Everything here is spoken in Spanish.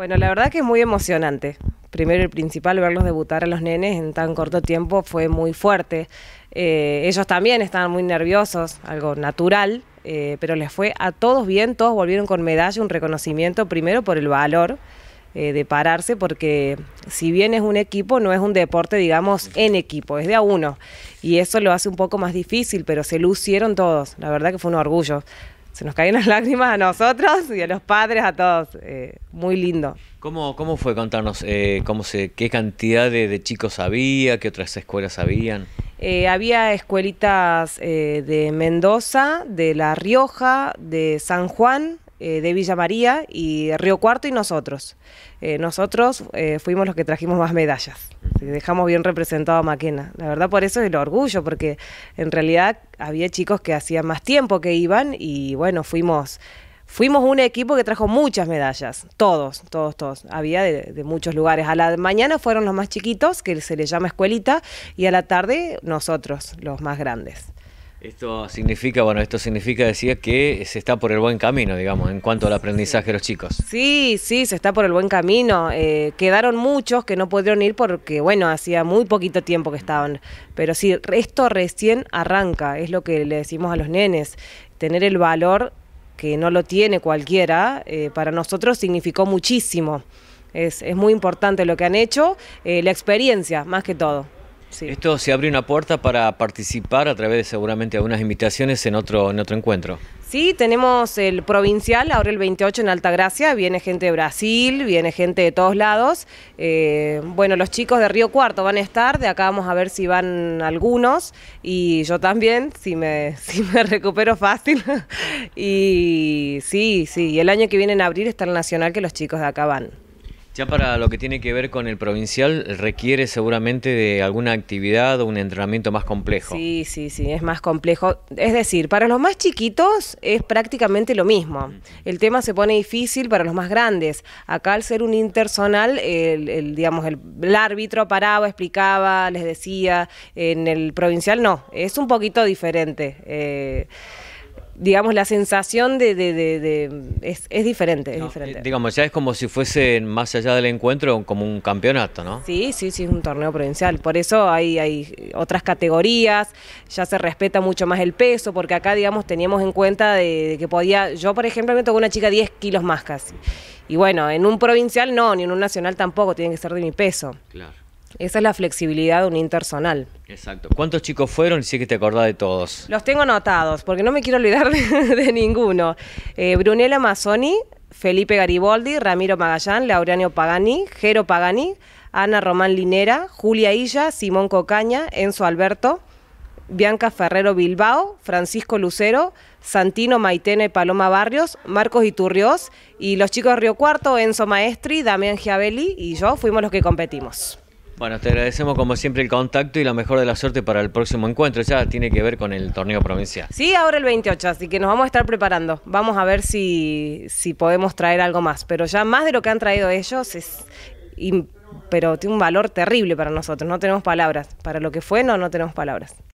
Bueno, la verdad que es muy emocionante. Primero el principal, verlos debutar a los nenes en tan corto tiempo fue muy fuerte. Eh, ellos también estaban muy nerviosos, algo natural, eh, pero les fue a todos bien, todos volvieron con medalla, un reconocimiento primero por el valor eh, de pararse, porque si bien es un equipo, no es un deporte, digamos, en equipo, es de a uno. Y eso lo hace un poco más difícil, pero se lucieron todos. La verdad que fue un orgullo se nos caían las lágrimas a nosotros y a los padres, a todos. Eh, muy lindo. ¿Cómo, cómo fue contarnos eh, cómo se, qué cantidad de, chicos había, qué otras escuelas habían? Eh, había escuelitas de Mendoza, de La Rioja, de San Juan, de Villa María y Río Cuarto y nosotros. nosotros fuimos los que trajimos más medallas dejamos bien representado a Maquena. La verdad por eso es el orgullo, porque en realidad había chicos que hacían más tiempo que iban y bueno, fuimos... Fuimos un equipo que trajo muchas medallas, todos, todos, todos. Había de, de, muchos lugares. A la mañana fueron los más chiquitos, que se les llama escuelita, y a la tarde nosotros, los más grandes. Esto significa, bueno, esto significa, decía, que se está por el buen camino, digamos, en cuanto al aprendizaje de los chicos. Sí, sí, se está por el buen camino. Eh, quedaron muchos que no pudieron ir porque, bueno, hacía muy poquito tiempo que estaban. Pero sí, esto recién arranca, es lo que le decimos a los nenes, tener el valor que no lo tiene cualquiera, eh, para nosotros significó muchísimo. Es, es, muy importante lo que han hecho, eh, la experiencia, más que todo. Esto se abre una puerta para participar a través de seguramente algunas invitaciones en otro, en otro encuentro. Sí, tenemos el provincial, ahora el 28 en Altagracia, viene gente de Brasil, viene gente de todos lados. Eh, bueno, los chicos de Río Cuarto van a estar, de acá vamos a ver si van algunos y yo también, si me, si me recupero fácil. y sí, sí, el año que viene en abril está el Nacional que los chicos de acá van. Ya para lo que tiene que ver con el provincial, requiere seguramente de alguna actividad o un entrenamiento más complejo. Sí, sí, sí, es más complejo. Es decir, para los más chiquitos es prácticamente lo mismo. El tema se pone difícil para los más grandes. Acá al ser un intersonal, el, digamos, el, árbitro paraba, explicaba, les decía. En el provincial no, es un poquito diferente. Eh, digamos, la sensación de... de, es, diferente, eh, Digamos, ya es como si fuese más allá del encuentro como un campeonato, ¿no? Sí, sí, sí, es un torneo provincial. Por eso hay, hay otras categorías, ya se respeta mucho más el peso, porque acá, digamos, teníamos en cuenta de, que podía... Yo, por ejemplo, me tocó una chica 10 kilos más casi. Y bueno, en un provincial no, ni en un nacional tampoco, tiene que ser de mi peso. Claro. Esa es la flexibilidad de un intersonal. Exacto. ¿Cuántos chicos fueron? Si sí que te acordás de todos. Los tengo anotados, porque no me quiero olvidar de, ninguno. Eh, Brunella Mazzoni, Felipe Garibaldi, Ramiro Magallán, Laureano Pagani, Jero Pagani, Ana Román Linera, Julia Illa, Simón Cocaña, Enzo Alberto, Bianca Ferrero Bilbao, Francisco Lucero, Santino Maitene Paloma Barrios, Marcos Iturrios y los chicos de Río Cuarto, Enzo Maestri, Damián Giavelli y yo fuimos los que competimos. Bueno, te agradecemos como siempre el contacto y la mejor de la suerte para el próximo encuentro. Ya tiene que ver con el torneo provincial. Sí, ahora el 28, así que nos vamos a estar preparando. Vamos a ver si, si podemos traer algo más. Pero ya más de lo que han traído ellos es pero tiene un valor terrible para nosotros. No tenemos palabras. Para lo que fue, no, no tenemos palabras.